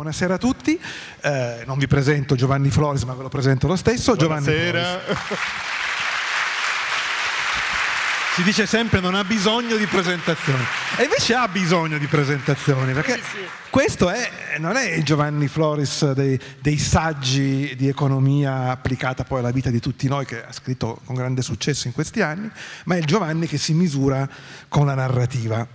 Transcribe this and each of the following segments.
Buonasera a tutti, eh, non vi presento Giovanni Flores ma ve lo presento lo stesso. Buonasera. si dice sempre non ha bisogno di presentazioni e invece ha bisogno di presentazioni perché sì, sì. questo è, non è il Giovanni Floris dei, dei, saggi di economia applicata poi alla vita di tutti noi che ha scritto con grande successo in questi anni ma è il Giovanni che si misura con la narrativa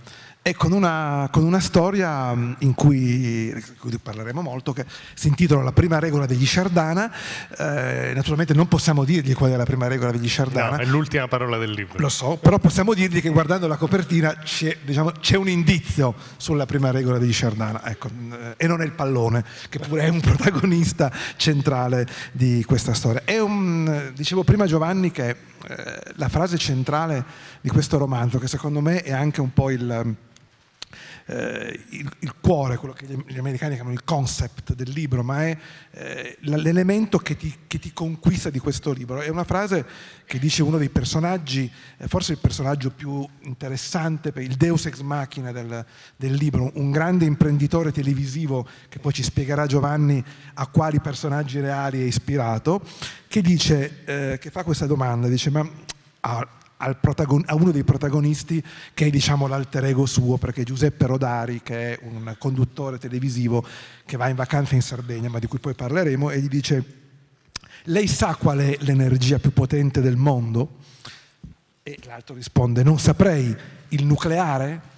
e con una, con una, storia mm, in cui, cui, parleremo molto, che si intitola La prima regola degli Sciardana. Eh, naturalmente non possiamo dirgli qual è la prima regola degli Sciardana. No, è l'ultima parola del libro. Lo so, però possiamo dirgli che guardando la copertina c'è, diciamo, un indizio sulla prima regola degli Sciardana. Ecco, mm, e non è il pallone, che pure è un protagonista centrale di questa storia. Un, dicevo prima Giovanni che eh, la frase centrale di questo romanzo, che secondo me è anche un po' il eh, il, il, cuore, quello che gli americani chiamano il concept del libro, ma è eh, l'elemento che ti, che ti, conquista di questo libro. È una frase che dice uno dei personaggi, eh, forse il personaggio più interessante, il deus ex machina del, del libro, un grande imprenditore televisivo che poi ci spiegherà Giovanni a quali personaggi reali è ispirato, che dice, eh, che fa questa domanda, dice ma... Ah, a uno dei protagonisti che è diciamo, l'alter ego suo, perché Giuseppe Rodari, che è un conduttore televisivo che va in vacanza in Sardegna, ma di cui poi parleremo, e gli dice, lei sa qual è l'energia più potente del mondo? E l'altro risponde, non saprei, il nucleare?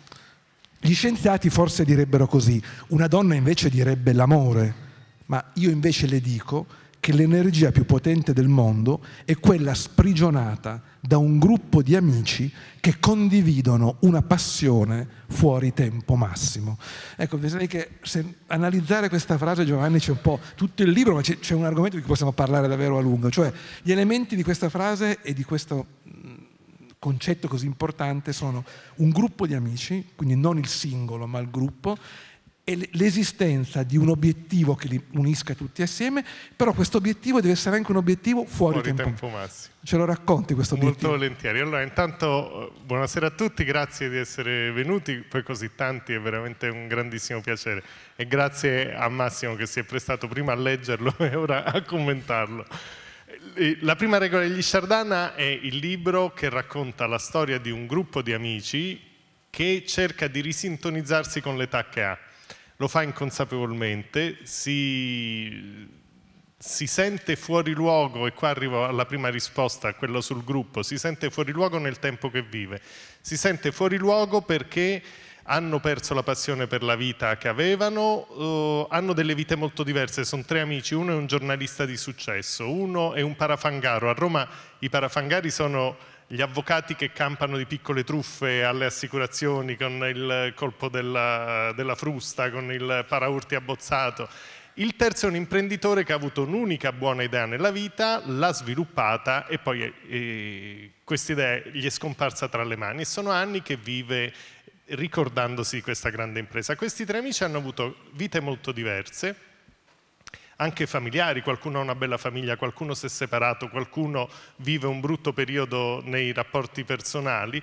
Gli scienziati forse direbbero così, una donna invece direbbe l'amore, ma io invece le dico che l'energia più potente del mondo è quella sprigionata da un gruppo di amici che condividono una passione fuori tempo massimo. Ecco, pensate che analizzare questa frase Giovanni c'è un po' tutto il libro, ma c'è, un argomento di cui possiamo parlare davvero a lungo, cioè gli elementi di questa frase e di questo mm, concetto così importante sono un gruppo di amici, quindi non il singolo ma il gruppo, è l'esistenza di un obiettivo che li unisca tutti assieme, però questo obiettivo deve essere anche un obiettivo fuori, fuori tempo. tempo massimo. Ce lo racconti questo obiettivo? Molto volentieri. Allora, intanto eh, buonasera a tutti, grazie di essere venuti, poi così tanti, è veramente un grandissimo piacere e grazie a Massimo che si è prestato prima a leggerlo e ora a commentarlo. Eh, la prima regola degli Shardana è il libro che racconta la storia di un gruppo di amici che cerca di risintonizzarsi con l'età che ha lo fa inconsapevolmente, si, si, sente fuori luogo, e qua arrivo alla prima risposta, quella sul gruppo, si sente fuori luogo nel tempo che vive, si sente fuori luogo perché hanno perso la passione per la vita che avevano, eh, hanno delle vite molto diverse, sono tre amici, uno è un giornalista di successo, uno è un parafangaro, a Roma i parafangari sono gli avvocati che campano di piccole truffe alle assicurazioni con il colpo della, della frusta, con il paraurti abbozzato. Il terzo è un imprenditore che ha avuto un'unica buona idea nella vita, l'ha sviluppata e poi eh, questa idea gli è scomparsa tra le mani. E sono anni che vive ricordandosi di questa grande impresa. Questi tre amici hanno avuto vite molto diverse, anche familiari, qualcuno ha una bella famiglia, qualcuno si è separato, qualcuno vive un brutto periodo nei rapporti personali,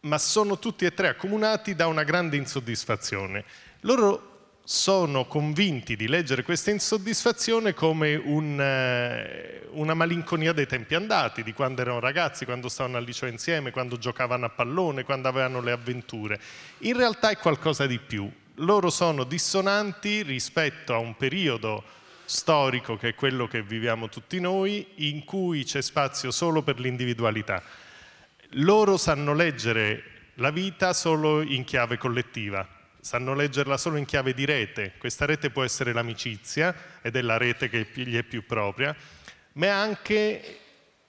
ma sono tutti e tre accomunati da una grande insoddisfazione. Loro sono convinti di leggere questa insoddisfazione come un, eh, una malinconia dei tempi andati, di quando erano ragazzi, quando stavano al liceo insieme, quando giocavano a pallone, quando avevano le avventure. In realtà è qualcosa di più. Loro sono dissonanti rispetto a un periodo storico, che è quello che viviamo tutti noi, in cui c'è spazio solo per l'individualità. Loro sanno leggere la vita solo in chiave collettiva, sanno leggerla solo in chiave di rete. Questa rete può essere l'amicizia, ed è la rete che gli è più propria, ma è anche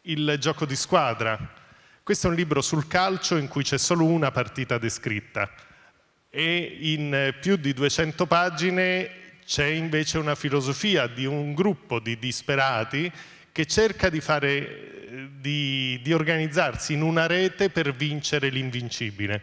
il gioco di squadra. Questo è un libro sul calcio in cui c'è solo una partita descritta e in eh, più di 200 pagine c'è invece una filosofia di un gruppo di disperati che cerca di, fare, eh, di, di organizzarsi in una rete per vincere l'invincibile.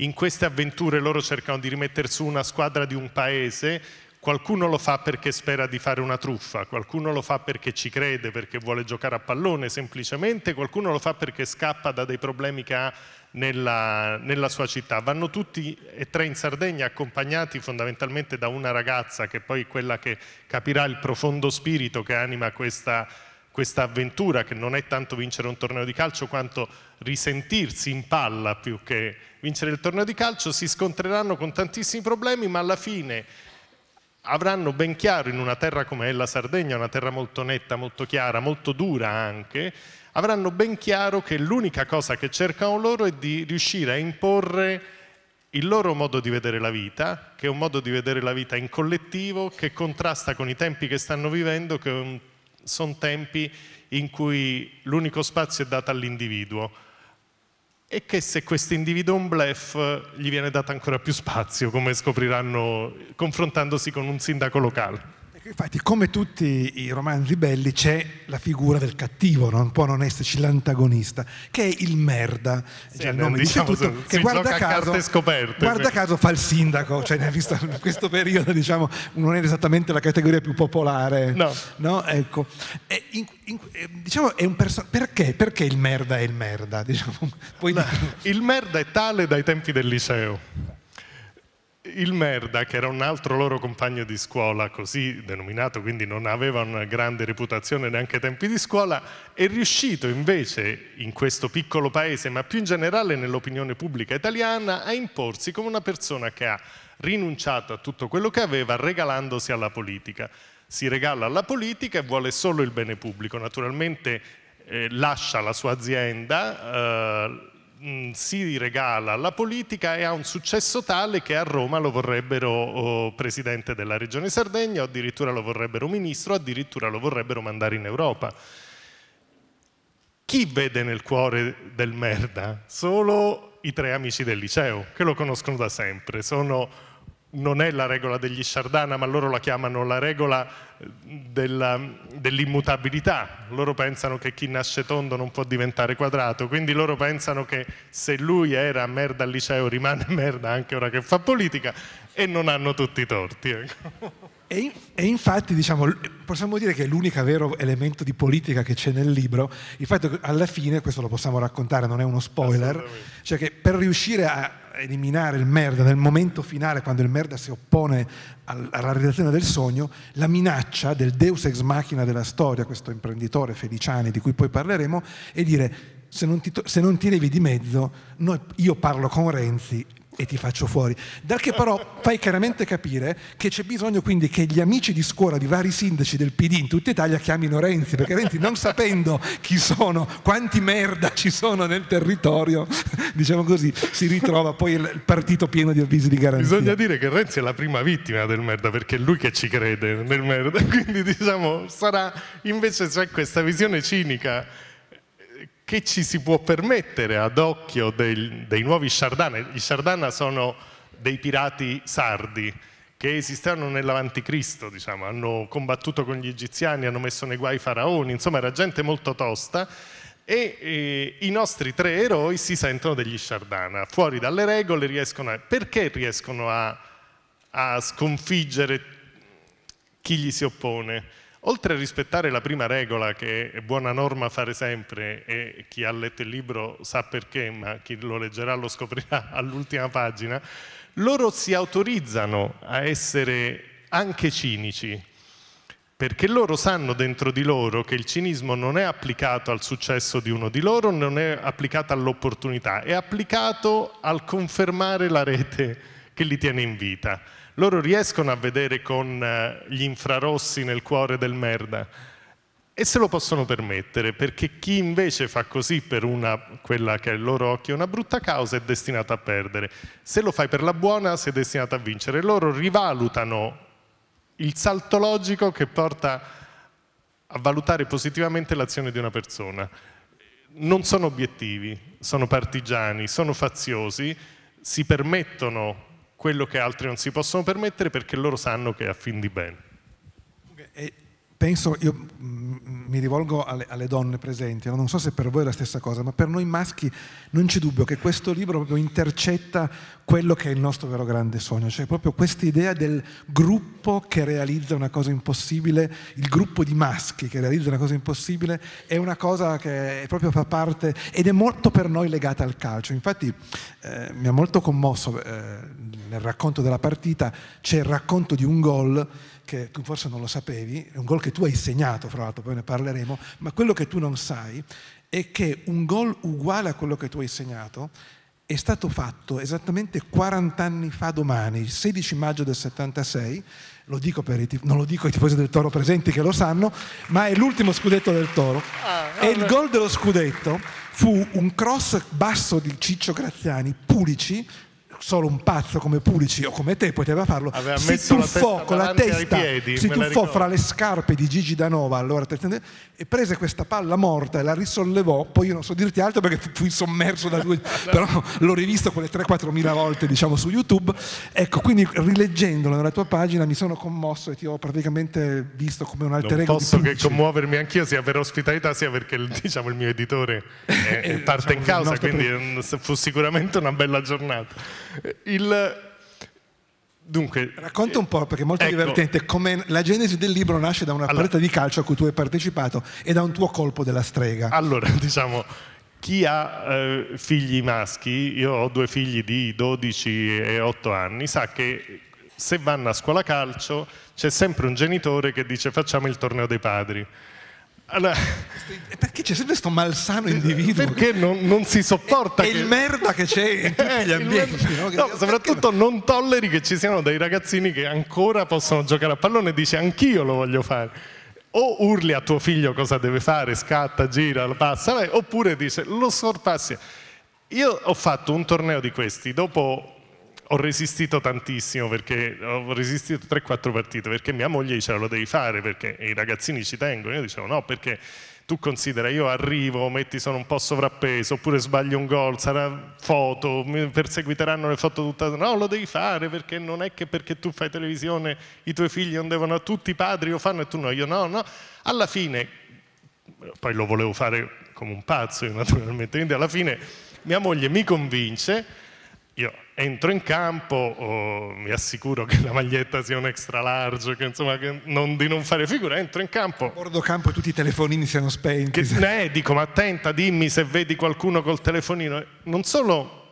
In queste avventure loro cercano di rimettere su una squadra di un paese, qualcuno lo fa perché spera di fare una truffa, qualcuno lo fa perché ci crede, perché vuole giocare a pallone semplicemente, qualcuno lo fa perché scappa da dei problemi che ha nella, nella, sua città. Vanno tutti e tre in Sardegna accompagnati fondamentalmente da una ragazza che è poi quella che capirà il profondo spirito che anima questa, questa avventura che non è tanto vincere un torneo di calcio quanto risentirsi in palla più che vincere il torneo di calcio, si scontreranno con tantissimi problemi ma alla fine avranno ben chiaro in una terra come è la Sardegna, una terra molto netta, molto chiara, molto dura anche, avranno ben chiaro che l'unica cosa che cercano loro è di riuscire a imporre il loro modo di vedere la vita, che è un modo di vedere la vita in collettivo, che contrasta con i tempi che stanno vivendo, che sono tempi in cui l'unico spazio è dato all'individuo e che se questo individuo è un blef gli viene dato ancora più spazio, come scopriranno confrontandosi con un sindaco locale. Infatti, come tutti i romanzi belli, c'è la figura del cattivo, non può non esserci l'antagonista, che è il merda, sì, cioè il eh, nome diciamo, istituto, che guarda caso, scoperte, guarda caso, fa il sindaco, cioè ne visto in questo periodo, diciamo, non è esattamente la categoria più popolare. No. no? Ecco. In, in, eh, diciamo, è un perso- perché? perché il merda è il merda? Diciamo, no, il merda è tale dai tempi del liceo il Merda, che era un altro loro compagno di scuola, così denominato, quindi non aveva una grande reputazione neanche ai tempi di scuola, è riuscito invece in questo piccolo paese, ma più in generale nell'opinione pubblica italiana, a imporsi come una persona che ha rinunciato a tutto quello che aveva regalandosi alla politica. Si regala alla politica e vuole solo il bene pubblico. Naturalmente eh, lascia la sua azienda, eh, Mm, si regala alla politica e ha un successo tale che a Roma lo vorrebbero oh, presidente della regione Sardegna, addirittura lo vorrebbero ministro, addirittura lo vorrebbero mandare in Europa. Chi vede nel cuore del merda? Solo i tre amici del liceo, che lo conoscono da sempre, sono non è la regola degli Sardana, ma loro la chiamano la regola eh, dell'immutabilità. loro pensano che chi nasce tondo non può diventare quadrato, quindi loro pensano che se lui era merda al liceo rimane merda anche ora che fa politica e non hanno tutti i torti. Ecco. E, e, infatti diciamo, possiamo dire che l'unico vero elemento di politica che c'è nel libro, il fatto che alla fine, questo lo possiamo raccontare, non è uno spoiler, cioè che per riuscire a eliminare il merda nel momento finale, quando il merda si oppone alla realizzazione del sogno, la minaccia del deus ex machina della storia, questo imprenditore Feliciani di cui poi parleremo, e dire se non ti, se non ti levi di mezzo, noi, io parlo con Renzi e ti faccio fuori. Dal che però fai chiaramente capire che c'è bisogno quindi che gli amici di scuola di vari sindaci del PD in tutta Italia chiamino Renzi, perché Renzi non sapendo chi sono, quanti merda ci sono nel territorio, diciamo così, si ritrova poi il partito pieno di avvisi di garanzia. Bisogna dire che Renzi è la prima vittima del merda, perché è lui che ci crede nel merda, quindi diciamo sarà invece c'è questa visione cinica che ci si può permettere ad occhio del, dei nuovi Sardana. I Sardana sono dei pirati sardi che esistevano nell'Avanticristo, diciamo, hanno combattuto con gli egiziani, hanno messo nei guai i faraoni, insomma era gente molto tosta e, e i nostri tre eroi si sentono degli Sciardana, fuori dalle regole riescono a... Perché riescono a, a sconfiggere chi gli si oppone? oltre a rispettare la prima regola che è buona norma fare sempre e chi ha letto il libro sa perché, ma chi lo leggerà lo scoprirà all'ultima pagina, loro si autorizzano a essere anche cinici, perché loro sanno dentro di loro che il cinismo non è applicato al successo di uno di loro, non è applicato all'opportunità, è applicato al confermare la rete che li tiene in vita loro riescono a vedere con eh, gli infrarossi nel cuore del merda e se lo possono permettere, perché chi invece fa così per una, quella che è il loro occhio, una brutta causa, è destinato a perdere. Se lo fai per la buona, sei destinato a vincere. Loro rivalutano il salto logico che porta a valutare positivamente l'azione di una persona. Non sono obiettivi, sono partigiani, sono faziosi, si permettono quello che altri non si possono permettere perché loro sanno che è a fin di bene. E penso, io mi rivolgo alle, alle, donne presenti, non so se per voi è la stessa cosa, ma per noi maschi non c'è dubbio che questo libro proprio intercetta quello che è il nostro vero grande sogno, cioè proprio questa idea del gruppo che realizza una cosa impossibile, il gruppo di maschi che realizza una cosa impossibile, è una cosa che proprio fa parte ed è molto per noi legata al calcio. Infatti eh, mi ha molto commosso eh, nel racconto della partita, c'è il racconto di un gol che tu forse non lo sapevi, è un gol che tu hai segnato, fra l'altro, poi ne parleremo, ma quello che tu non sai è che un gol uguale a quello che tu hai segnato è stato fatto esattamente 40 anni fa domani, il 16 maggio del 76, lo dico per i tif- non lo dico ai tifosi del Toro presenti che lo sanno, ma è l'ultimo scudetto del Toro. Ah, e il gol dello scudetto fu un cross basso di Ciccio Graziani, Pulici, solo un pazzo come Pulici o come te poteva farlo, Aveva si tuffò con la testa, piedi, si tuffò fra le scarpe di Gigi Danova allora, e prese questa palla morta e la risollevò, poi io non so dirti altro perché fui sommerso da due, però l'ho rivisto quelle 3-4 mila volte diciamo su YouTube, ecco quindi rileggendolo nella tua pagina mi sono commosso e ti ho praticamente visto come un alter ego. Non posso che commuovermi anch'io sia per ospitalità sia perché diciamo, il mio editore è, è eh, parte diciamo in causa, quindi fu sicuramente una bella giornata. Il, Dunque, Racconta un po', perché è molto ecco, divertente, come la genesi del libro nasce da una allora, partita di calcio a cui tu hai partecipato e da un tuo colpo della strega. Allora, diciamo, chi ha eh, figli maschi, io ho due figli di 12 e 8 anni, sa che se vanno a scuola calcio c'è sempre un genitore che dice facciamo il torneo dei padri. Allora, perché c'è sempre questo malsano individuo? Perché non, non si sopporta? È, che... il merda che c'è in tutti eh, gli ambienti. no? No, soprattutto perché... non tolleri che ci siano dei ragazzini che ancora possono giocare a pallone e dici anch'io lo voglio fare. O urli a tuo figlio cosa deve fare, scatta, gira, passa, oppure dice lo sorpassi. Io ho fatto un torneo di questi, dopo ho resistito tantissimo perché ho resistito 3-4 partite perché mia moglie diceva lo devi fare perché i ragazzini ci tengono, io dicevo no perché tu considera io arrivo, metti sono un po' sovrappeso oppure sbaglio un gol, sarà foto, mi perseguiteranno le foto tutta, no lo devi fare perché non è che perché tu fai televisione i tuoi figli non devono, tutti i padri lo fanno e tu no, io no, no, alla fine poi lo volevo fare come un pazzo io naturalmente, quindi alla fine mia moglie mi convince, io entro in campo, oh, mi assicuro che la maglietta sia un extra large, che insomma che non, di non fare figura, entro in campo. A bordo campo e tutti i telefonini siano spenti. Che, ne, eh, dico, ma attenta, dimmi se vedi qualcuno col telefonino. Non solo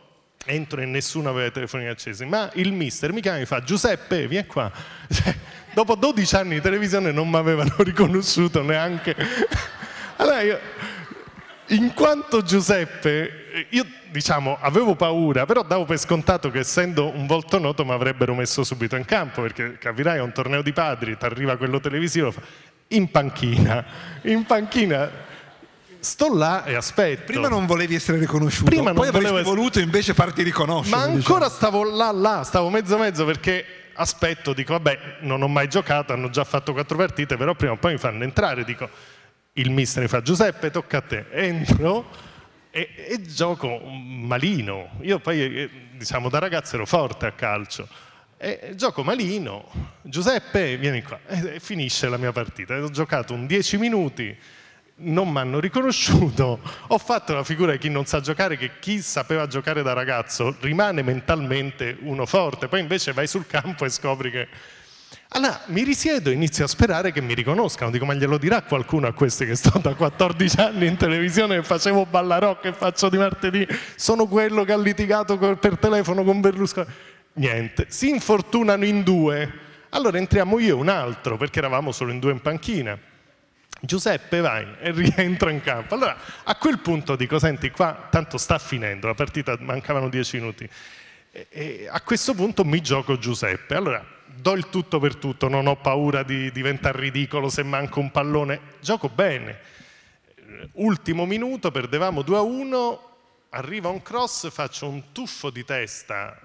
entro e nessuno aveva i telefonini accesi, ma il mister mi chiama e mi fa Giuseppe, vieni qua. dopo 12 anni di televisione non mi avevano riconosciuto neanche. Allora io in quanto Giuseppe, io diciamo avevo paura, però davo per scontato che essendo un volto noto mi avrebbero messo subito in campo, perché capirai è un torneo di padri, ti arriva quello televisivo, in panchina, in panchina sto là e aspetto. Prima non volevi essere riconosciuto, Prima poi avresti volevo... voluto invece farti riconoscere. Ma diciamo. ancora diciamo. stavo là, là, stavo mezzo mezzo perché aspetto, dico vabbè non ho mai giocato, hanno già fatto quattro partite, però prima o poi mi fanno entrare, dico il mister fa Giuseppe tocca a te, entro e, e gioco malino, io poi eh, diciamo da ragazzo ero forte a calcio, e gioco malino, Giuseppe vieni qua e, finisce la mia partita, ho giocato un 10 minuti, non mi hanno riconosciuto, ho fatto la figura di chi non sa giocare, che chi sapeva giocare da ragazzo rimane mentalmente uno forte, poi invece vai sul campo e scopri che allora mi risiedo e inizio a sperare che mi riconoscano, dico ma glielo dirà qualcuno a questi che sto da 14 anni in televisione e facevo ballarocca e faccio di martedì, sono quello che ha litigato per telefono con Berlusconi. Niente, si infortunano in due, allora entriamo io e un altro perché eravamo solo in due in panchina. Giuseppe vai e rientro in campo. Allora a quel punto dico, senti qua tanto sta finendo, la partita mancavano dieci minuti. E, e a questo punto mi gioco Giuseppe. Allora do il tutto per tutto, non ho paura di diventare ridicolo se manco un pallone, gioco bene. Ultimo minuto, perdevamo 2 a 1, arriva un cross, faccio un tuffo di testa,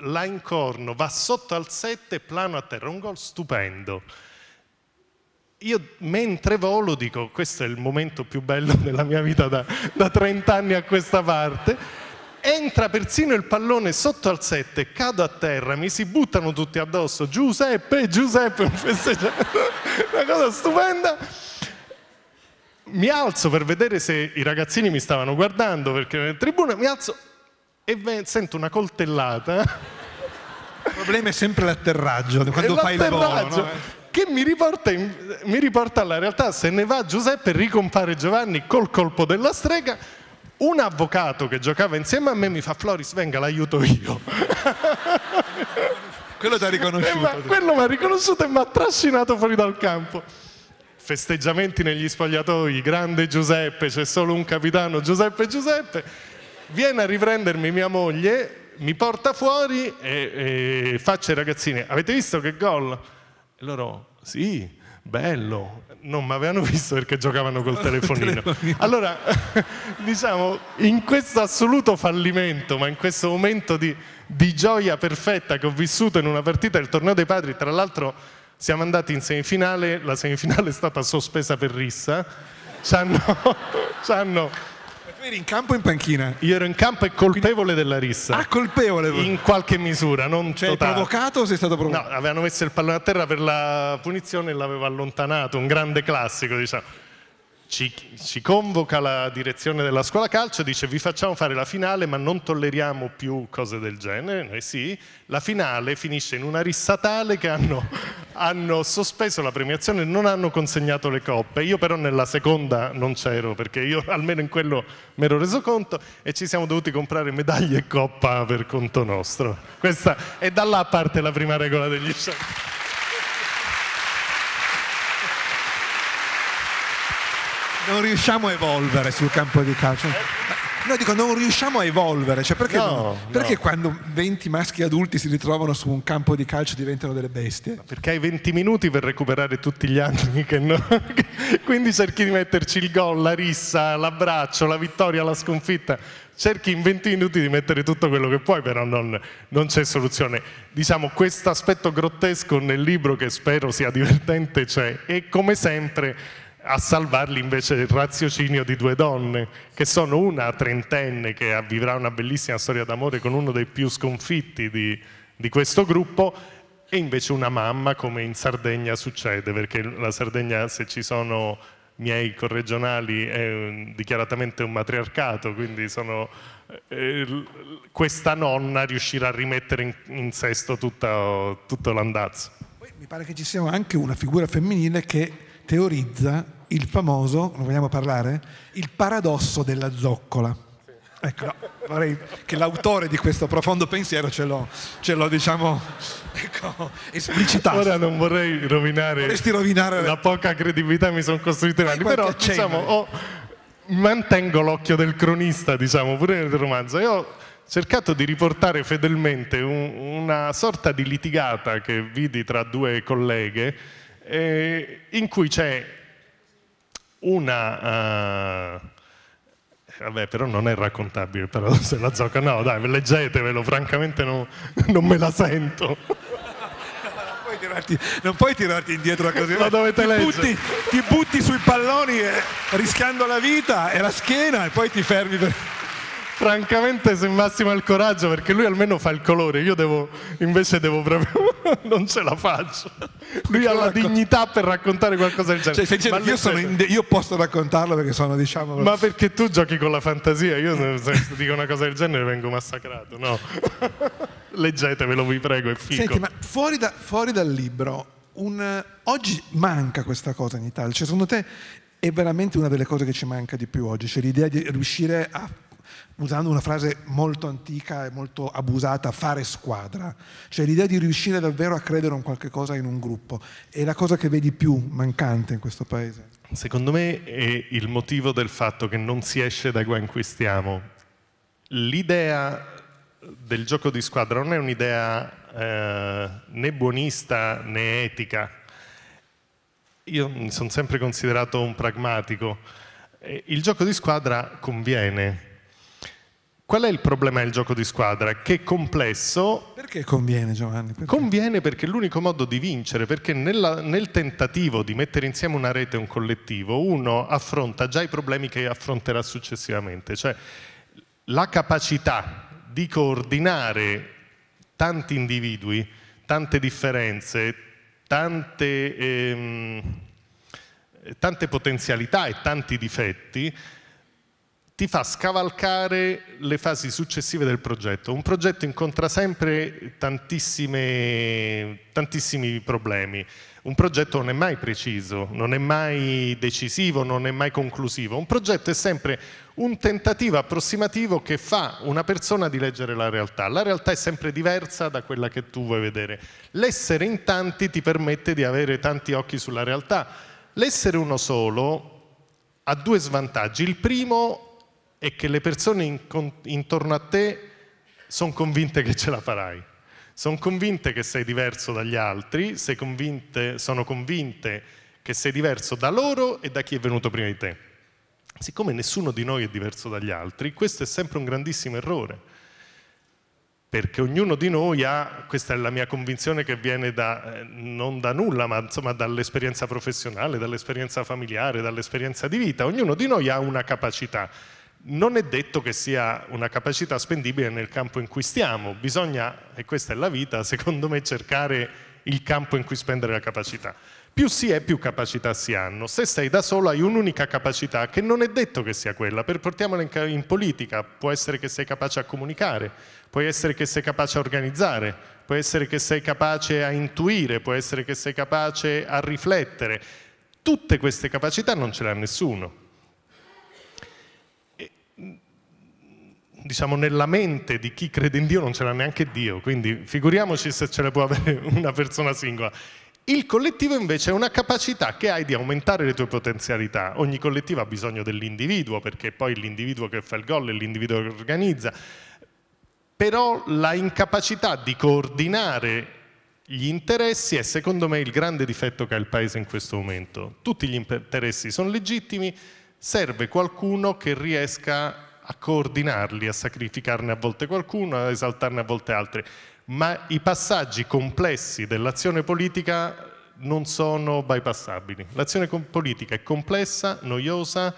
là in corno, va sotto al 7, plano a terra, un gol stupendo. Io mentre volo dico questo è il momento più bello della mia vita da, da 30 anni a questa parte entra persino il pallone sotto al sette, cado a terra, mi si buttano tutti addosso, Giuseppe, Giuseppe, un una cosa stupenda. Mi alzo per vedere se i ragazzini mi stavano guardando, perché nel tribuna mi alzo e sento una coltellata. Il problema è sempre l'atterraggio, quando fai il volo. No? Eh? Che mi riporta, in, mi riporta alla realtà, se ne va Giuseppe ricompare Giovanni col colpo della strega un avvocato che giocava insieme a me mi fa Floris venga l'aiuto io quello ti ha eh, riconosciuto ma, quello mi ha riconosciuto e mi ha trascinato fuori dal campo festeggiamenti negli spogliatoi grande Giuseppe c'è solo un capitano Giuseppe Giuseppe viene a riprendermi mia moglie mi porta fuori e, e faccio ai ragazzini avete visto che gol? e loro sì bello non mi avevano visto perché giocavano col telefonino. Allora, diciamo, in questo assoluto fallimento, ma in questo momento di, di gioia perfetta che ho vissuto in una partita del torneo dei padri, tra l'altro siamo andati in semifinale, la semifinale è stata sospesa per rissa, ci hanno eri in campo o in panchina? Io ero in campo e colpevole Quindi... della rissa. Ah, colpevole? In qualche misura, non cioè, totale. Hai provocato o sei stato provocato? No, avevano messo il pallone a terra per la punizione e l'aveva allontanato, un grande classico, diciamo ci, ci, convoca la direzione della scuola calcio, dice vi facciamo fare la finale ma non tolleriamo più cose del genere, noi eh sì, la finale finisce in una rissa tale che hanno, hanno sospeso la premiazione, non hanno consegnato le coppe, io però nella seconda non c'ero perché io almeno in quello mi ero reso conto e ci siamo dovuti comprare medaglie e coppa per conto nostro, questa è da là parte la prima regola degli scienziati. non riusciamo a evolvere sul campo di calcio. Noi dico, non riusciamo a evolvere, cioè perché, no, perché no. quando 20 maschi adulti si ritrovano su un campo di calcio diventano delle bestie? Perché hai 20 minuti per recuperare tutti gli anni che no. Quindi cerchi di metterci il gol, la rissa, l'abbraccio, la vittoria, la sconfitta. Cerchi in 20 minuti di mettere tutto quello che puoi, però non, non c'è soluzione. Diciamo, questo aspetto grottesco nel libro, che spero sia divertente, c'è. E come sempre a salvarli invece il raziocinio di due donne, che sono una trentenne che vivrà una bellissima storia d'amore con uno dei più sconfitti di, di questo gruppo, e invece una mamma, come in Sardegna succede, perché la Sardegna, se ci sono miei corregionali, è un, mm, dichiaratamente un matriarcato, quindi sono, eh, eh questa nonna riuscirà a rimettere in, in sesto tutta, tutto l'andazzo. Mi pare che ci sia anche una figura femminile che teorizza il famoso, non vogliamo parlare? Il paradosso della zoccola. Ecco, no, vorrei che l'autore di questo profondo pensiero ce lo, ce lo diciamo, ecco, esplicitasse. Ora non vorrei rovinare, Vorresti rovinare la poca credibilità mi sono costruito in anni, però diciamo, ho, mantengo l'occhio del cronista, diciamo, pure nel romanzo. Io ho cercato di riportare fedelmente un, una sorta di litigata che vidi tra due colleghe, eh, in cui c'è una... Uh, vabbè, però non è raccontabile, però se la gioca. No, dai, leggetevelo, francamente no, non me la sento. Non puoi tirarti, non puoi tirarti indietro così. La dovete ti leggere. Butti, ti butti sui palloni eh, rischiando la vita e la schiena e poi ti fermi per francamente se Massimo ha il coraggio perché lui almeno fa il colore io devo, invece devo proprio non ce la faccio lui ha la ecco. dignità per raccontare qualcosa del genere cioè, dicendo, io, in, io, posso raccontarlo perché sono diciamo ma perché tu giochi con la fantasia io se dico una cosa del genere vengo massacrato no leggetevelo vi prego è figo Senti, ma fuori, da, fuori dal libro un, oggi manca questa cosa in Italia cioè, secondo te è veramente una delle cose che ci manca di più oggi, cioè l'idea di riuscire a usando una frase molto antica e molto abusata, fare squadra, cioè l'idea di riuscire davvero a credere in qualche cosa in un gruppo. È la cosa che vedi più mancante in questo paese. Secondo me è il motivo del fatto che non si esce da stiamo. L'idea del gioco di squadra non è un'idea eh, né buonista né etica. Io mi sono sempre considerato un pragmatico. Il gioco di squadra conviene, Qual è il problema del gioco di squadra? Che è complesso. Perché conviene, Giovanni? Perché? Conviene perché è l'unico modo di vincere, perché nella, nel tentativo di mettere insieme una rete e un collettivo, uno affronta già i problemi che affronterà successivamente. Cioè, la capacità di coordinare tanti individui, tante differenze, tante, ehm, tante potenzialità e tanti difetti ti fa scavalcare le fasi successive del progetto. Un progetto incontra sempre tantissimi problemi. Un progetto non è mai preciso, non è mai decisivo, non è mai conclusivo. Un progetto è sempre un tentativo approssimativo che fa una persona di leggere la realtà. La realtà è sempre diversa da quella che tu vuoi vedere. L'essere in tanti ti permette di avere tanti occhi sulla realtà. L'essere uno solo ha due svantaggi. Il primo e che le persone in, intorno a te sono convinte che ce la farai. Sono convinte che sei diverso dagli altri, convinte, sono convinte che sei diverso da loro e da chi è venuto prima di te. Siccome nessuno di noi è diverso dagli altri, questo è sempre un grandissimo errore, perché ognuno di noi ha, questa è la mia convinzione che viene da, eh, non da nulla, ma insomma dall'esperienza professionale, dall'esperienza familiare, dall'esperienza di vita, ognuno di noi ha una capacità non è detto che sia una capacità spendibile nel campo in cui stiamo, bisogna, e questa è la vita, secondo me cercare il campo in cui spendere la capacità. Più si è, più capacità si hanno. Se sei da solo hai un'unica capacità che non è detto che sia quella, per portiamola in, in politica, può essere che sei capace a comunicare, può essere che sei capace a organizzare, può essere che sei capace a intuire, può essere che sei capace a riflettere. Tutte queste capacità non ce le ha nessuno diciamo, nella mente di chi crede in Dio non c'era neanche Dio, quindi figuriamoci se ce la può avere una persona singola. Il collettivo invece è una capacità che hai di aumentare le tue potenzialità. Ogni collettivo ha bisogno dell'individuo, perché poi l'individuo che fa il gol è l'individuo che organizza. Però la incapacità di coordinare gli interessi è secondo me il grande difetto che ha il Paese in questo momento. Tutti gli interessi sono legittimi, serve qualcuno che riesca a coordinarli, a sacrificarne a volte qualcuno, a esaltarne a volte altri, ma i passaggi complessi dell'azione politica non sono bypassabili. L'azione politica è complessa, noiosa,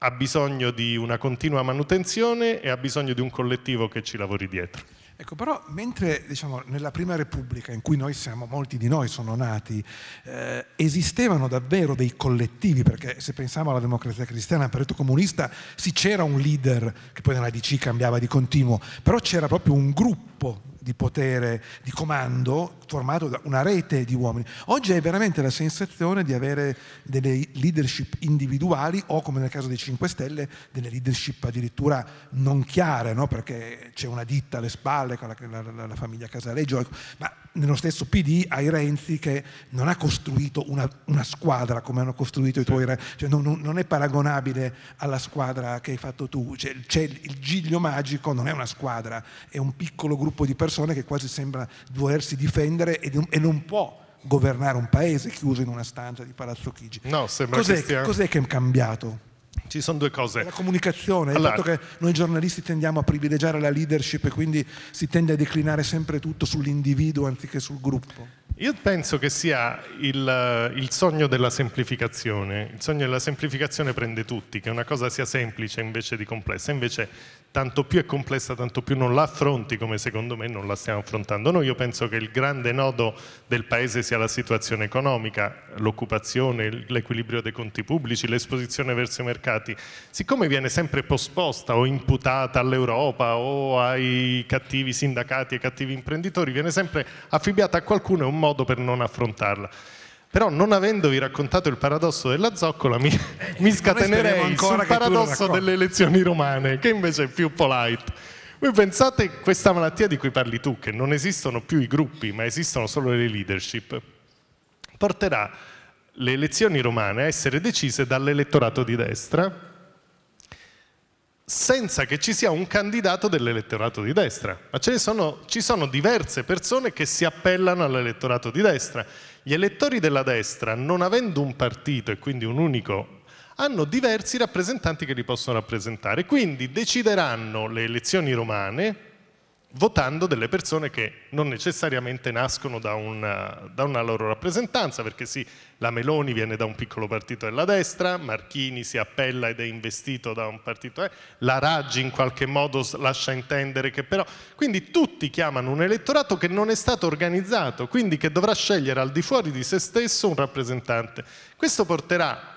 ha bisogno di una continua manutenzione e ha bisogno di un collettivo che ci lavori dietro. Ecco, però mentre diciamo, nella Prima Repubblica, in cui noi siamo, molti di noi sono nati, eh, esistevano davvero dei collettivi, perché se pensiamo alla democrazia cristiana, al partito comunista, sì c'era un leader che poi nella DC cambiava di continuo, però c'era proprio un gruppo di potere, di comando, formato da una rete di uomini. Oggi è veramente la sensazione di avere delle leadership individuali o, come nel caso dei 5 Stelle, delle leadership addirittura non chiare, no? perché c'è una ditta alle spalle, con la, la, la famiglia Casaleggio, ecco. ma nello stesso PD hai Renzi che non ha costruito una, una squadra come hanno costruito i tuoi re, cioè non, non, è paragonabile alla squadra che hai fatto tu, cioè, c'è il giglio magico, non è una squadra, è un piccolo gruppo di persone che quasi sembra volersi difendere e, e non può governare un paese chiuso in una stanza di Palazzo Chigi. No, sembra che cristiano. cos'è che è cambiato? ci sono due cose. La comunicazione, allora, il fatto che noi giornalisti tendiamo a privilegiare la leadership e quindi si tende a declinare sempre tutto sull'individuo anziché sul gruppo. Io penso che sia il, eh, il, sogno della semplificazione. Il sogno della semplificazione prende tutti, che una cosa sia semplice invece di complessa. Invece tanto più è complessa, tanto più non la affronti come secondo me non la stiamo affrontando noi. Io penso che il grande nodo del Paese sia la situazione economica, l'occupazione, l'equilibrio dei conti pubblici, l'esposizione verso i mercati. Siccome viene sempre posposta o imputata all'Europa o ai cattivi sindacati e cattivi imprenditori, viene sempre affibbiata a qualcuno e un modo per non affrontarla. Però non avendovi raccontato il paradosso della zoccola mi, eh, mi scatenerei sul paradosso delle elezioni romane, che invece è più polite. Voi pensate questa malattia di cui parli tu, che non esistono più i gruppi, ma esistono solo le leadership, porterà le elezioni romane a essere decise dall'elettorato di destra senza che ci sia un candidato dell'elettorato di destra. Ma sono, ci sono diverse persone che si appellano all'elettorato di destra gli elettori della destra, non avendo un partito e quindi un unico hanno diversi rappresentanti che li possono rappresentare, quindi decideranno le elezioni romane, votando delle persone che non necessariamente nascono da una, da una, loro rappresentanza, perché sì, la Meloni viene da un piccolo partito della destra, Marchini si appella ed è investito da un partito, eh, la Raggi in qualche modo lascia intendere che però... Quindi tutti chiamano un elettorato che non è stato organizzato, quindi che dovrà scegliere al di fuori di se stesso un rappresentante. Questo porterà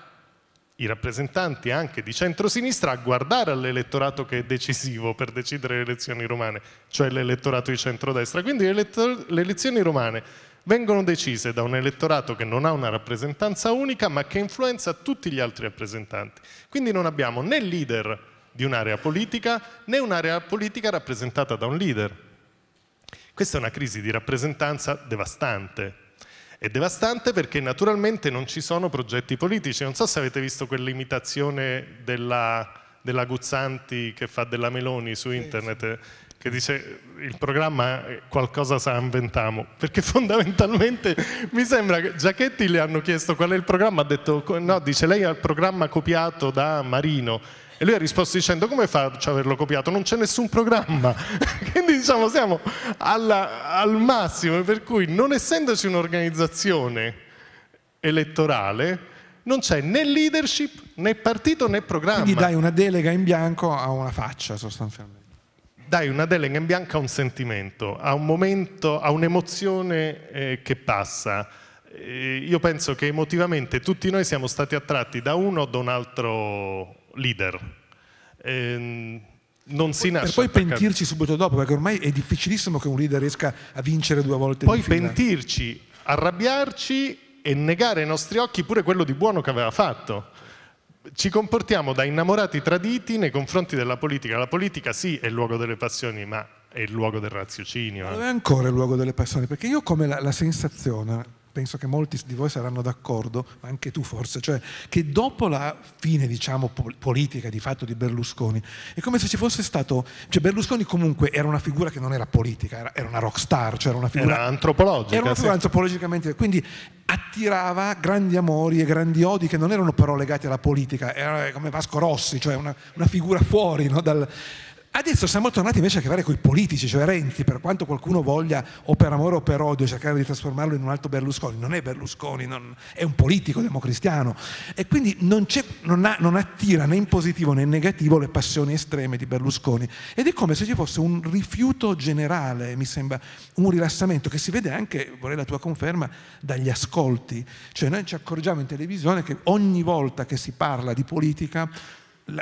i rappresentanti anche di centrosinistra a guardare all'elettorato che è decisivo per decidere le elezioni romane, cioè l'elettorato di centrodestra. Quindi le, le elezioni romane vengono decise da un elettorato che non ha una rappresentanza unica ma che influenza tutti gli altri rappresentanti. Quindi non abbiamo né leader di un'area politica né un'area politica rappresentata da un leader. Questa è una crisi di rappresentanza devastante è devastante perché naturalmente non ci sono progetti politici. Non so se avete visto quell'imitazione della, della Guzzanti che fa della Meloni su internet che dice il programma qualcosa sa inventiamo, perché fondamentalmente mi sembra che Giachetti le hanno chiesto qual è il programma, ha detto no, dice lei ha il programma copiato da Marino, e lui ha risposto dicendo come faccio ad averlo copiato? Non c'è nessun programma. Quindi diciamo siamo alla, al massimo, per cui non essendoci un'organizzazione elettorale non c'è né leadership né partito né programma. Quindi dai una delega in bianco a una faccia sostanzialmente. Dai una delega in bianco a un sentimento, a un momento, a un'emozione eh, che passa eh, io penso che emotivamente tutti noi siamo stati attratti da uno o da un altro leader. Ehm, non si nasce. Per poi pentirci subito dopo, perché ormai è difficilissimo che un leader riesca a vincere due volte. Poi pentirci, arrabbiarci e negare ai nostri occhi pure quello di buono che aveva fatto. Ci comportiamo da innamorati traditi nei confronti della politica. La politica sì è il luogo delle passioni, ma è il luogo del raziocinio. Non è ancora il luogo delle passioni, perché io come la, la sensazione penso che molti di voi saranno d'accordo, anche tu forse, cioè che dopo la fine, diciamo, politica di fatto di Berlusconi, è come se ci fosse stato, cioè Berlusconi comunque era una figura che non era politica, era, era una rockstar, cioè era una figura era antropologica. Era una figura sì. antropologicamente, quindi attirava grandi amori e grandi odi che non erano però legati alla politica, era come Vasco Rossi, cioè una, una figura fuori no, dal Adesso siamo tornati invece a che fare con i politici, cioè Renzi, per quanto qualcuno voglia o per amore o per odio cercare di trasformarlo in un altro Berlusconi, non è Berlusconi, non, è un politico democristiano e quindi non, non, ha, non, attira né in positivo né in negativo le passioni estreme di Berlusconi ed è come se ci fosse un rifiuto generale, mi sembra, un rilassamento che si vede anche, vorrei la tua conferma, dagli ascolti, cioè noi ci accorgiamo in televisione che ogni volta che si parla di politica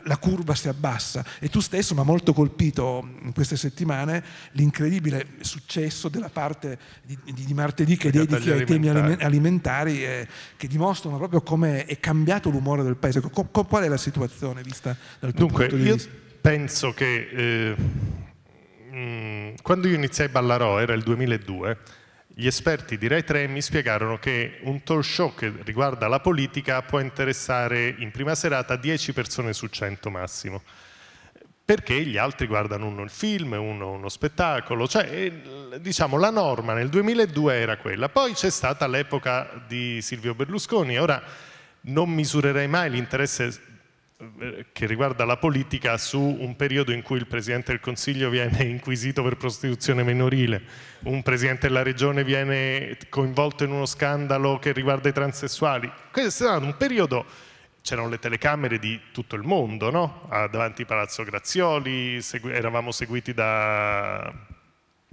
la, curva si abbassa e tu stesso mi ha molto colpito mm, in queste settimane l'incredibile successo della parte di, di martedì che dedichi ai temi alimentari, alimentari eh, che dimostrano proprio come è cambiato l'umore del paese. Co, co, qual è la situazione vista dal tuo Dunque, punto di vista? Dunque, io Penso che eh, mh, mm, quando io iniziai Ballarò era il 2002 gli esperti di Rai 3 mi spiegarono che un talk show che riguarda la politica può interessare in prima serata 10 persone su 100 massimo perché gli altri guardano uno il film, uno uno spettacolo, cioè eh, diciamo la norma nel 2002 era quella, poi c'è stata l'epoca di Silvio Berlusconi, ora non misurerei mai l'interesse che riguarda la politica su un periodo in cui il Presidente del Consiglio viene inquisito per prostituzione minorile, un Presidente della Regione viene coinvolto in uno scandalo che riguarda i transessuali. Questo è stato un periodo, c'erano le telecamere di tutto il mondo, no? Ah, davanti Palazzo Grazioli, eravamo seguiti da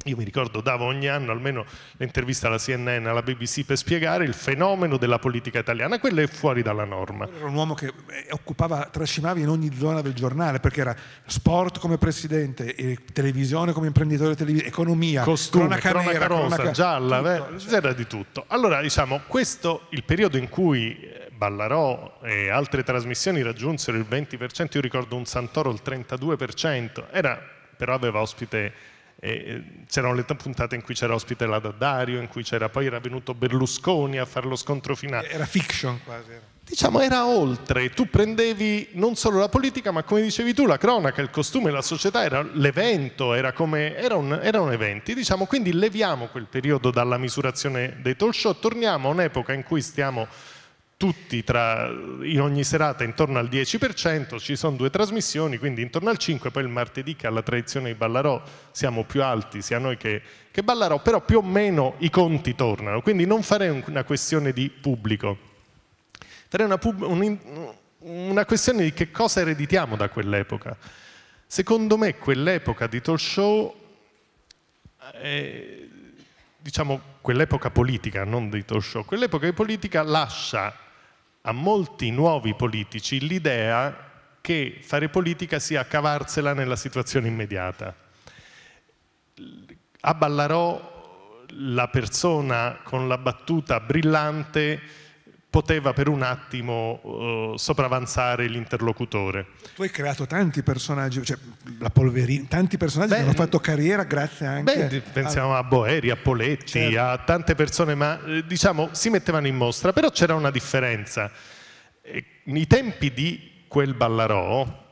io mi ricordo davo ogni anno almeno l'intervista alla CNN, alla BBC per spiegare il fenomeno della politica italiana, quello è fuori dalla norma. Era un uomo che eh, occupava, trascinava in ogni zona del giornale perché era sport come presidente, televisione come imprenditore televisivo, economia, Costume, cronaca, cronaca nera, rosa, cronaca, gialla, tutto, era di tutto. Allora diciamo, questo il periodo in cui eh, Ballarò e altre trasmissioni raggiunsero il 20%, io ricordo un Santoro il 32%, era, però aveva ospite c'erano le puntate in cui c'era ospite la Daddario, in cui c'era poi era venuto Berlusconi a fare lo scontro finale. Era fiction quasi. Diciamo era oltre, tu prendevi non solo la politica ma come dicevi tu la cronaca, il costume, la società, era l'evento, era come, era un, erano eventi. Diciamo, quindi leviamo quel periodo dalla misurazione dei talk show, torniamo a un'epoca in cui stiamo tutti tra, in ogni serata intorno al 10%, ci sono due trasmissioni, quindi intorno al 5%, poi il martedì che alla tradizione di Ballarò siamo più alti sia noi che, che Ballarò, però più o meno i conti tornano, quindi non farei una questione di pubblico, farei una, pub, un, una questione di che cosa ereditiamo da quell'epoca. Secondo me quell'epoca di talk show... È, eh, diciamo, quell'epoca politica, non di talk show, quell'epoca di politica lascia a molti nuovi politici l'idea che fare politica sia cavarsela nella situazione immediata. A Ballarò la persona con la battuta brillante poteva per un attimo eh, sopravanzare l'interlocutore. Tu hai creato tanti personaggi, cioè la polverina, tanti personaggi beh, che hanno fatto carriera grazie anche beh, pensiamo a... Boeri, a Poletti, certo. a tante persone, ma eh, diciamo si mettevano in mostra, però c'era una differenza. I tempi di quel Ballarò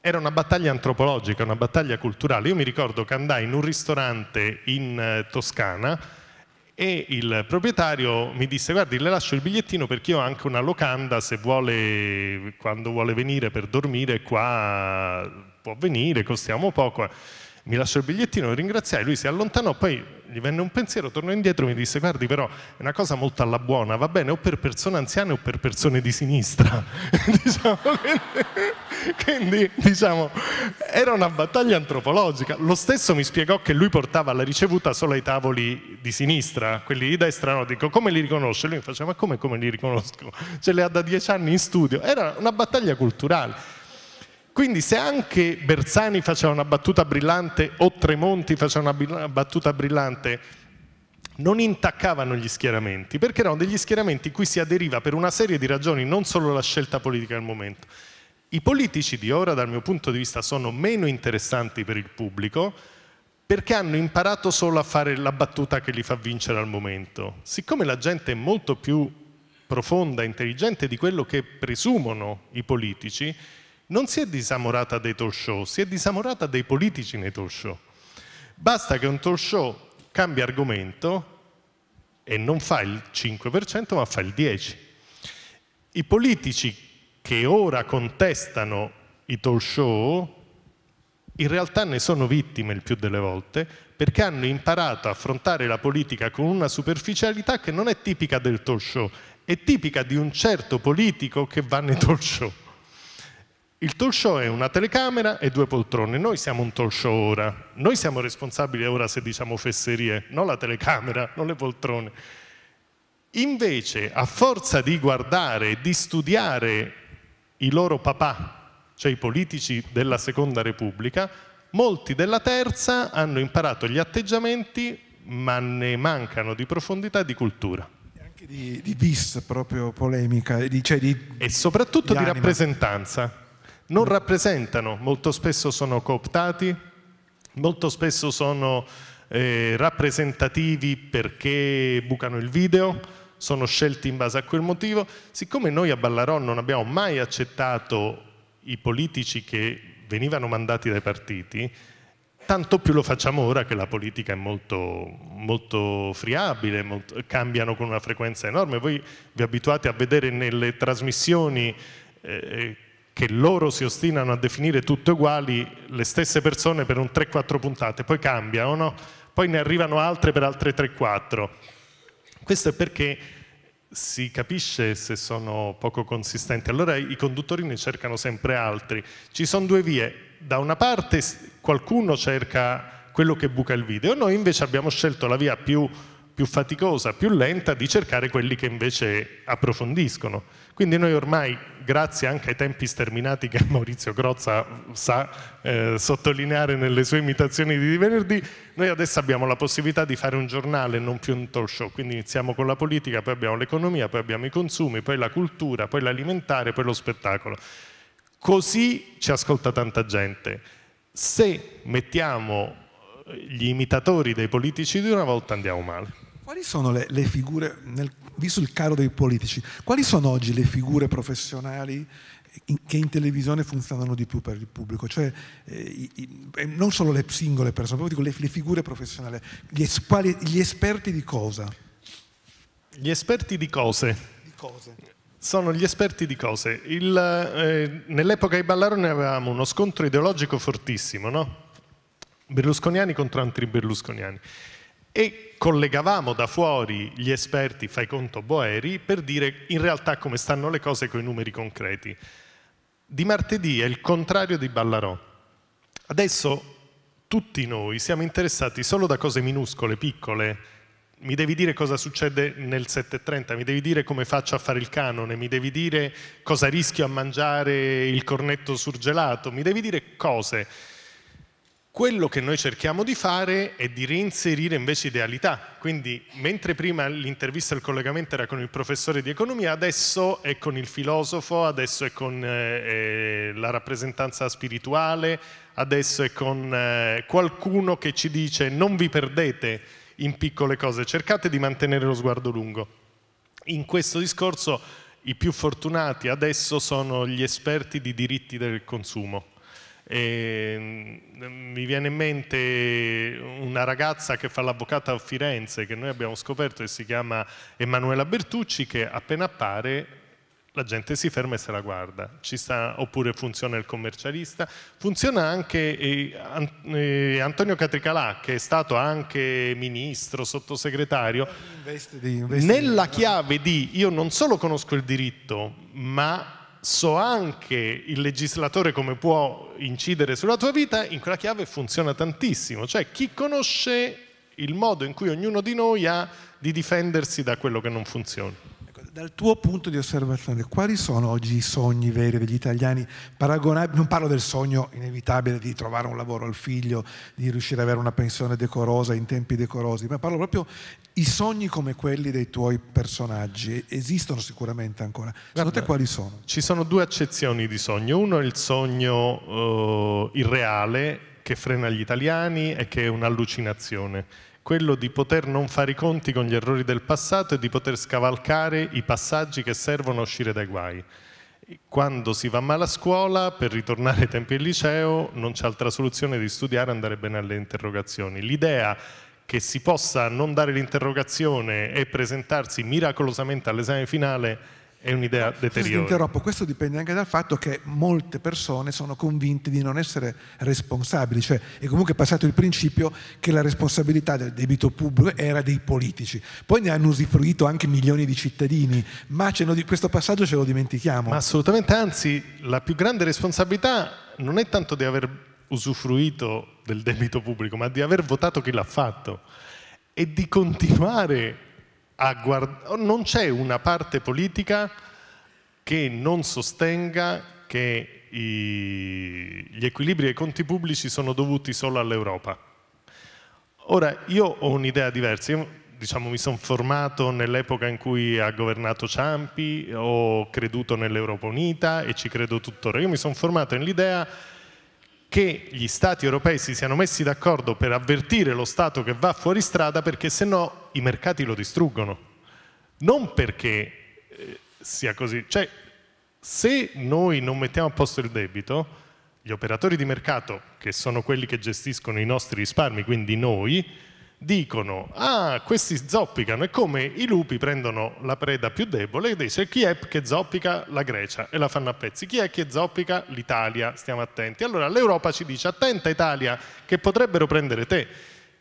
era una battaglia antropologica, una battaglia culturale. Io mi ricordo che andai in un ristorante in eh, Toscana e il proprietario mi disse guardi le lascio il bigliettino perché io ho anche una locanda se vuole quando vuole venire per dormire qua può venire costiamo poco mi lasciò il bigliettino, lo ringraziai, lui si allontanò, poi gli venne un pensiero, tornò indietro e mi disse guardi però è una cosa molto alla buona, va bene o per persone anziane o per persone di sinistra. diciamo, quindi, diciamo, era una battaglia antropologica. Lo stesso mi spiegò che lui portava la ricevuta solo ai tavoli di sinistra, quelli di destra no, dico come li riconosce? Lui mi faceva ma come, come li riconosco? Ce li ha da dieci anni in studio. Era una battaglia culturale. Quindi se anche Bersani faceva una battuta brillante o Tremonti faceva una battuta brillante, non intaccavano gli schieramenti, perché erano degli schieramenti in cui si aderiva per una serie di ragioni, non solo la scelta politica del momento. I politici di ora, dal mio punto di vista, sono meno interessanti per il pubblico perché hanno imparato solo a fare la battuta che li fa vincere al momento. Siccome la gente è molto più profonda, intelligente di quello che presumono i politici, non si è disamorata dei talk show, si è disamorata dei politici nei talk show. Basta che un talk show cambia argomento e non fa il 5% ma fa il 10%. I politici che ora contestano i talk show in realtà ne sono vittime il più delle volte perché hanno imparato a affrontare la politica con una superficialità che non è tipica del talk show, è tipica di un certo politico che va nei talk show. Il talk show è una telecamera e due poltrone, noi siamo un talk show ora, noi siamo responsabili ora se diciamo fesserie, non la telecamera, non le poltrone. Invece, a forza di guardare e di studiare i loro papà, cioè i politici della Seconda Repubblica, molti della Terza hanno imparato gli atteggiamenti, ma ne mancano di profondità e di cultura. E anche di, di bis proprio polemica, di, cioè di, e soprattutto di, di rappresentanza non rappresentano, molto spesso sono cooptati, molto spesso sono eh, rappresentativi perché bucano il video, sono scelti in base a quel motivo. Siccome noi a Ballarò non abbiamo mai accettato i politici che venivano mandati dai partiti, tanto più lo facciamo ora che la politica è molto, molto friabile, molto, cambiano con una frequenza enorme. Voi vi abituate a vedere nelle trasmissioni eh, che loro si ostinano a definire tutte uguali le stesse persone per un 3-4 puntate, poi cambiano, no? poi ne arrivano altre per altre 3-4. Questo è perché si capisce se sono poco consistenti. Allora i conduttori ne cercano sempre altri. Ci sono due vie. Da una parte qualcuno cerca quello che buca il video, noi invece abbiamo scelto la via più più faticosa, più lenta di cercare quelli che invece approfondiscono. Quindi noi ormai, grazie anche ai tempi sterminati che Maurizio Crozza sa eh, sottolineare nelle sue imitazioni di venerdì, noi adesso abbiamo la possibilità di fare un giornale, non più un talk show. Quindi iniziamo con la politica, poi abbiamo l'economia, poi abbiamo i consumi, poi la cultura, poi l'alimentare, poi lo spettacolo. Così ci ascolta tanta gente. Se mettiamo gli imitatori dei politici di una volta andiamo male. Quali sono le, le figure, nel, visto il caro dei politici, quali sono oggi le figure professionali in, che in televisione funzionano di più per il pubblico? Cioè, eh, i, eh, non solo le singole persone, ma dico le, le, figure professionali, gli, es, quali, gli, esperti di cosa? Gli esperti di cose. Di cose. Sono gli esperti di cose. Eh, nell'epoca di Ballarone avevamo uno scontro ideologico fortissimo, no? Berlusconiani contro anti-berlusconiani e collegavamo da fuori gli esperti, fai conto Boeri, per dire in realtà come stanno le cose con i numeri concreti. Di martedì è il contrario di Ballarò. Adesso tutti noi siamo interessati solo da cose minuscole, piccole. Mi devi dire cosa succede nel 7.30, mi devi dire come faccio a fare il canone, mi devi dire cosa rischio a mangiare il cornetto surgelato, mi devi dire cose quello che noi cerchiamo di fare è di reinserire invece idealità, quindi mentre prima l'intervista e il collegamento era con il professore di economia, adesso è con il filosofo, adesso è con eh, eh, la rappresentanza spirituale, adesso è con eh, qualcuno che ci dice non vi perdete in piccole cose, cercate di mantenere lo sguardo lungo. In questo discorso i più fortunati adesso sono gli esperti di diritti del consumo e ehm, mi viene in mente una ragazza che fa l'avvocata a Firenze, che noi abbiamo scoperto e si chiama Emanuela Bertucci, che appena appare la gente si ferma e se la guarda. Sta, oppure funziona il commercialista. Funziona anche eh, Antonio Catricalà, che è stato anche ministro, sottosegretario, investi di, investi nella chiave di io non solo conosco il diritto, ma so anche il legislatore come può incidere sulla tua vita, in quella chiave funziona tantissimo. Cioè chi conosce il modo in cui ognuno di noi ha di difendersi da quello che non funziona dal tuo punto di osservazione, quali sono oggi i sogni veri degli italiani paragonabili? Non parlo del sogno inevitabile di trovare un lavoro al figlio, di riuscire ad avere una pensione decorosa in tempi decorosi, ma parlo proprio i sogni come quelli dei tuoi personaggi. Esistono sicuramente ancora. Secondo te quali sono? Ci sono due accezioni di sogno. Uno è il sogno uh, irreale che frena gli italiani e che è un'allucinazione quello di poter non fare i conti con gli errori del passato e di poter scavalcare i passaggi che servono a uscire dai guai. Quando si va male a scuola, per ritornare ai tempi del liceo, non c'è altra soluzione di studiare e andare bene alle interrogazioni. L'idea che si possa non dare l'interrogazione e presentarsi miracolosamente all'esame finale è un'idea deteriore. interrompo, questo dipende anche dal fatto che molte persone sono convinte di non essere responsabili, cioè è comunque passato il principio che la responsabilità del debito pubblico era dei politici, poi ne hanno usufruito anche milioni di cittadini, ma di questo passaggio ce lo dimentichiamo. Ma assolutamente, anzi, la più grande responsabilità non è tanto di aver usufruito del debito pubblico, ma di aver votato chi l'ha fatto e di continuare non c'è una parte politica che non sostenga che i, gli equilibri dei conti pubblici sono dovuti solo all'Europa. Ora, io ho un'idea diversa. Io, diciamo, mi sono formato nell'epoca in cui ha governato Ciampi, ho creduto nell'Europa Unita e ci credo tuttora. Io mi sono formato nell'idea che gli stati europei si siano messi d'accordo per avvertire lo Stato che va fuori strada perché se no i mercati lo distruggono. Non perché eh, sia così. Cioè, se noi non mettiamo a posto il debito, gli operatori di mercato, che sono quelli che gestiscono i nostri risparmi, quindi noi, dicono ah questi zoppicano è come i lupi prendono la preda più debole e dice chi è che zoppica la Grecia e la fanno a pezzi, chi è che zoppica l'Italia, stiamo attenti. Allora l'Europa ci dice attenta Italia che potrebbero prendere te,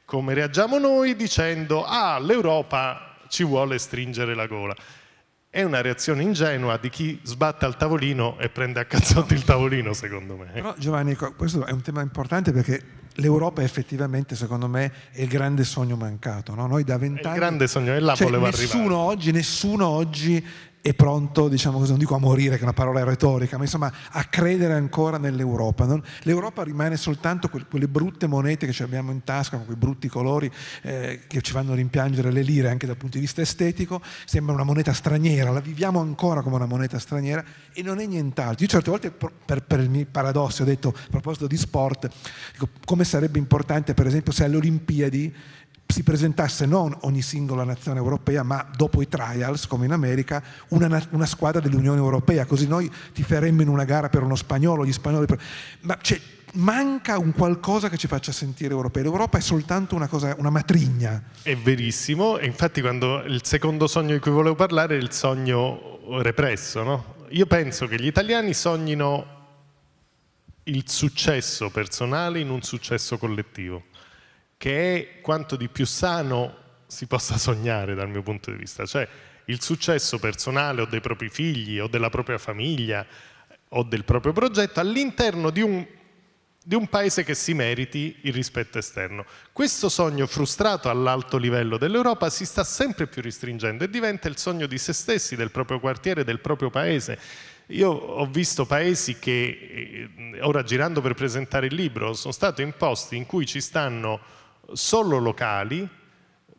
come reagiamo noi dicendo ah l'Europa ci vuole stringere la gola. È una reazione ingenua di chi sbatte al tavolino e prende a cazzotti il tavolino, secondo me. Però Giovanni, questo è un tema importante perché l'Europa è effettivamente, secondo me, è il grande sogno mancato. No? Noi da vent'anni... Il grande sogno, e là cioè, voleva nessuno arrivare. Oggi, nessuno oggi è pronto, diciamo così, non dico a morire, che è una parola retorica, ma insomma a credere ancora nell'Europa. Non? L'Europa rimane soltanto que- quelle brutte monete che ci abbiamo in tasca, con quei brutti colori eh, che ci fanno rimpiangere le lire anche dal punto di vista estetico, sembra una moneta straniera, la viviamo ancora come una moneta straniera e non è nient'altro. Io certe volte, per, per il mio paradosso, ho detto a proposito di sport, dico, come sarebbe importante per esempio se alle Olimpiadi si presentasse non ogni singola nazione europea, ma dopo i trials, come in America, una, una squadra dell'Unione Europea, così noi ti faremmo in una gara per uno spagnolo, gli spagnoli... Per... Ma manca un qualcosa che ci faccia sentire europei. L'Europa è soltanto una, cosa, una matrigna. È verissimo, e infatti quando il secondo sogno di cui volevo parlare è il sogno represso, no? Io penso che gli italiani sognino il successo personale in un successo collettivo che è quanto di più sano si possa sognare dal mio punto di vista, cioè il successo personale o dei propri figli o della propria famiglia o del proprio progetto all'interno di un, di un paese che si meriti il rispetto esterno. Questo sogno frustrato all'alto livello dell'Europa si sta sempre più ristringendo e diventa il sogno di se stessi, del proprio quartiere, del proprio paese. Io ho visto paesi che, eh, ora girando per presentare il libro, sono stati in posti in cui ci stanno solo locali,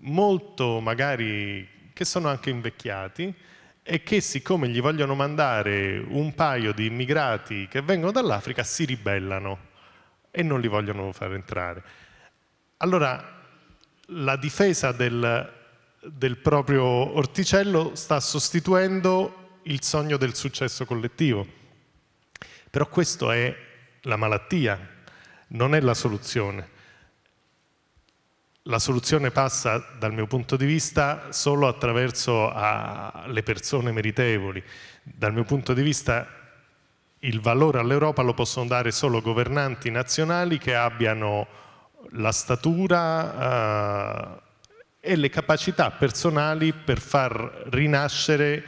molto magari che sono anche invecchiati e che siccome gli vogliono mandare un paio di immigrati che vengono dall'Africa si ribellano e non li vogliono far entrare. Allora la difesa del, del proprio orticello sta sostituendo il sogno del successo collettivo. Però questa è la malattia, non è la soluzione la soluzione passa dal mio punto di vista solo attraverso le persone meritevoli. Dal mio punto di vista il valore all'Europa lo possono dare solo governanti nazionali che abbiano la statura eh, e le capacità personali per far rinascere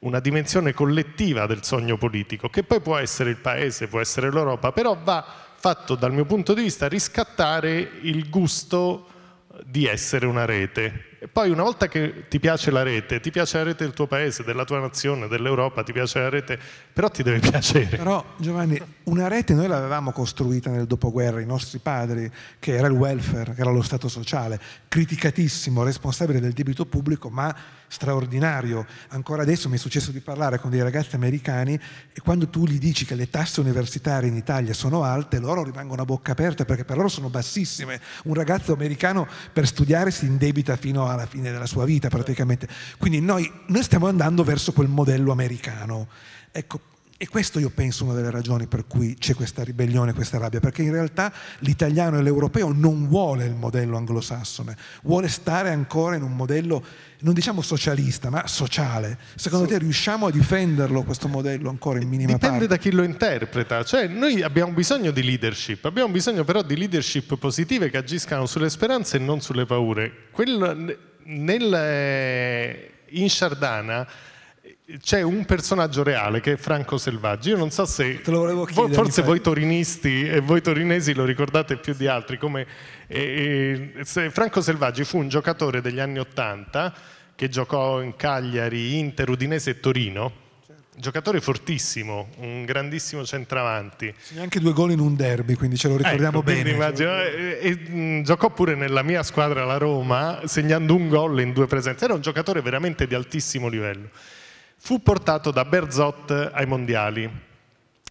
una dimensione collettiva del sogno politico, che poi può essere il paese, può essere l'Europa, però va fatto dal mio punto di vista riscattare il gusto di essere una rete. E poi una volta che ti piace la rete, ti piace la rete del tuo paese, della tua nazione, dell'Europa, ti piace la rete, però ti deve piacere. Però Giovanni, una rete noi l'avevamo costruita nel dopoguerra, i nostri padri, che era il welfare, che era lo Stato sociale, criticatissimo, responsabile del debito pubblico, ma straordinario. Ancora adesso mi è successo di parlare con dei ragazzi americani e quando tu gli dici che le tasse universitarie in Italia sono alte, loro rimangono a bocca aperta perché per loro sono bassissime. Un ragazzo americano per studiare si indebita fino alla fine della sua vita praticamente. Quindi noi, noi stiamo andando verso quel modello americano. Ecco, e questo io penso una delle ragioni per cui c'è questa ribellione, questa rabbia, perché in realtà l'italiano e l'europeo non vuole il modello anglosassone, vuole stare ancora in un modello, non diciamo socialista, ma sociale. Secondo so, te riusciamo a difenderlo questo modello ancora in minima dipende parte? Dipende da chi lo interpreta, cioè noi abbiamo bisogno di leadership, abbiamo bisogno però di leadership positive che agiscano sulle speranze e non sulle paure. Quel, nel, eh, in Sardana c'è un personaggio reale che è Franco Selvaggi. Io non so se Te lo volevo chiedere, forse voi torinisti e voi torinesi lo ricordate più di altri. Come, eh, eh, Franco Selvaggi fu un giocatore degli anni Ottanta che giocò in Cagliari, Inter, Udinese e Torino. Certo. Giocatore fortissimo, un grandissimo centravanti. Segna anche due gol in un derby, quindi ce lo ecco, ricordiamo ecco, bene. Immagino, e, e, e, mm, giocò pure nella mia squadra, la Roma, segnando un gol in due presenze. Era un giocatore veramente di altissimo livello fu portato da Berzot ai mondiali.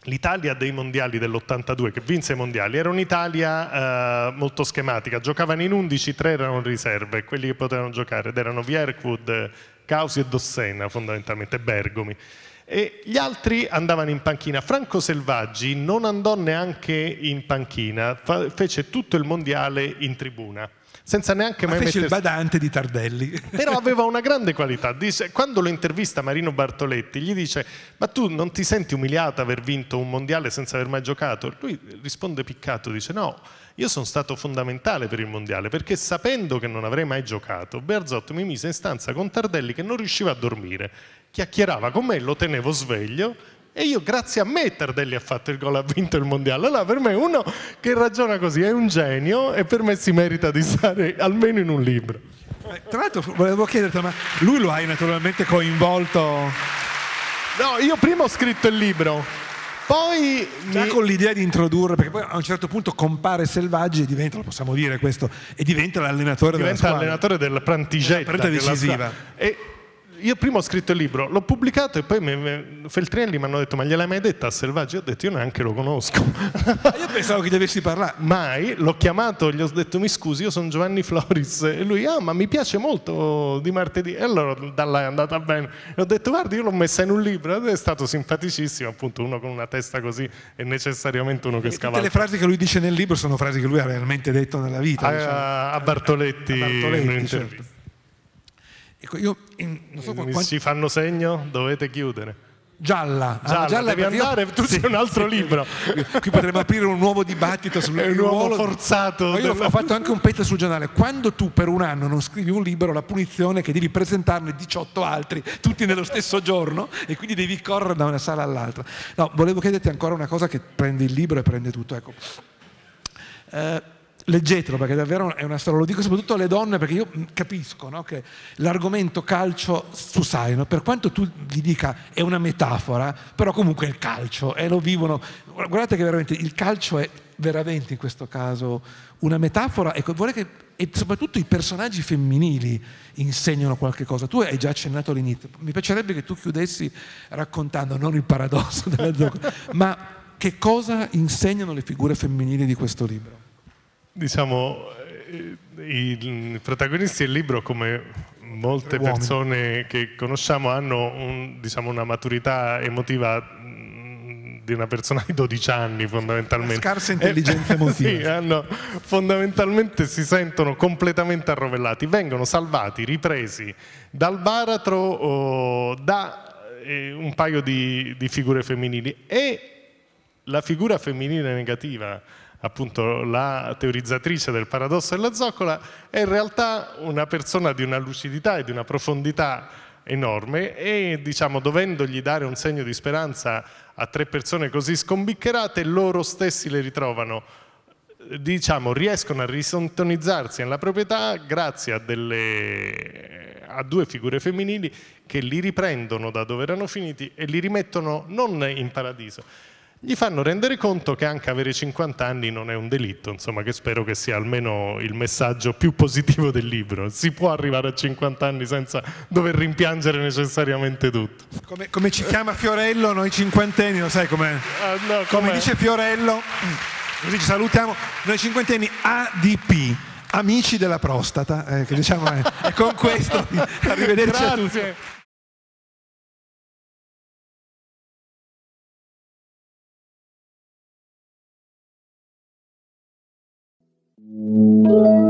L'Italia dei mondiali dell'82, che vinse i mondiali, era un'Italia eh, molto schematica, giocavano in 11, tre erano riserve, quelli che potevano giocare ed erano Vierkwood, Causi e Dossena fondamentalmente, Bergomi. E gli altri andavano in panchina. Franco Selvaggi non andò neanche in panchina, fece tutto il mondiale in tribuna senza neanche Ma mai mettersi... il badante di Tardelli. Però aveva una grande qualità. Dice, quando lo intervista Marino Bartoletti, gli dice ma tu non ti senti umiliata aver vinto un mondiale senza aver mai giocato? Lui risponde piccato, dice no, io sono stato fondamentale per il mondiale perché sapendo che non avrei mai giocato, Berzotto mi mise in stanza con Tardelli che non riusciva a dormire. Chiacchierava con me, lo tenevo sveglio e io grazie a me Tardelli ha fatto il gol, ha vinto il mondiale. Allora per me uno che ragiona così è un genio e per me si merita di stare almeno in un libro. Eh, tra l'altro volevo chiederti, ma lui lo hai naturalmente coinvolto? No, io prima ho scritto il libro, poi già mi... con l'idea di introdurre perché poi a un certo punto compare Selvaggi e diventa lo possiamo dire questo e diventa l'allenatore diventa della squadra. l'allenatore del Prantigetta La decisiva e io prima ho scritto il libro, l'ho pubblicato e poi me, Feltrinelli mi hanno detto ma gliel'hai mai detta a Selvaggi? Io ho detto io neanche lo conosco. io pensavo che dovessi parlare. Mai, l'ho chiamato, gli ho detto mi scusi, io sono Giovanni Floris e lui ah ma mi piace molto di martedì e allora da là è andata bene. E ho detto guardi io l'ho messa in un libro ed è stato simpaticissimo appunto uno con una testa così è necessariamente uno che e scavalca. Tutte le frasi che lui dice nel libro sono frasi che lui ha realmente detto nella vita. A, diciamo. a Bartoletti. A Bartoletti, in certo. Ecco, io, in, so quanti... Si fanno segno, dovete chiudere. Gialla, gialla, ah, gialla devi andare, io... tu sì, sei un altro sì, libro. Qui potremmo aprire un nuovo dibattito sul un uomo forzato. Ma io della... ho fatto anche un pezzo sul giornale. Quando tu per un anno non scrivi un libro, la punizione è che devi presentarne 18 altri, tutti nello stesso giorno, e quindi devi correre da una sala all'altra. No, volevo chiederti ancora una cosa che prende il libro e prende tutto. Ecco. Eh, leggetelo perché davvero è una storia, lo dico soprattutto alle donne perché io capisco no, che l'argomento calcio su Saino, per quanto tu gli dica è una metafora, però comunque è il calcio e lo vivono, guardate che veramente il calcio è veramente in questo caso una metafora e, che, e soprattutto i personaggi femminili insegnano qualche cosa. Tu hai già accennato all'inizio, mi piacerebbe che tu chiudessi raccontando non il paradosso della gioco, ma che cosa insegnano le figure femminili di questo libro? diciamo, eh, i protagonisti del libro, come molte Uomini. persone che conosciamo, hanno un, diciamo, una maturità emotiva mm, di una persona di 12 anni fondamentalmente. Scarsa intelligenza eh, emotiva. sì, hanno, fondamentalmente si sentono completamente arrovellati, vengono salvati, ripresi dal baratro o da eh, un paio di, di figure femminili e la figura femminile negativa appunto la teorizzatrice del paradosso della zoccola, è in realtà una persona di una lucidità e di una profondità enorme e diciamo dovendogli dare un segno di speranza a tre persone così scombiccherate, loro stessi le ritrovano diciamo, riescono a risintonizzarsi nella proprietà grazie a, delle, a, due figure femminili che li riprendono da dove erano finiti e li rimettono non in paradiso, gli fanno rendere conto che anche avere 50 anni non è un delitto, insomma che spero che sia almeno il messaggio più positivo del libro. Si può arrivare a 50 anni senza dover rimpiangere necessariamente tutto. Come, come ci chiama Fiorello, noi cinquantenni, lo sai com'è? Uh, no, com come dice Fiorello, così ci salutiamo, noi cinquantenni ADP. Amici della prostata, eh, che diciamo è, è con questo. Arrivederci Grazie. a tutti. Thank you.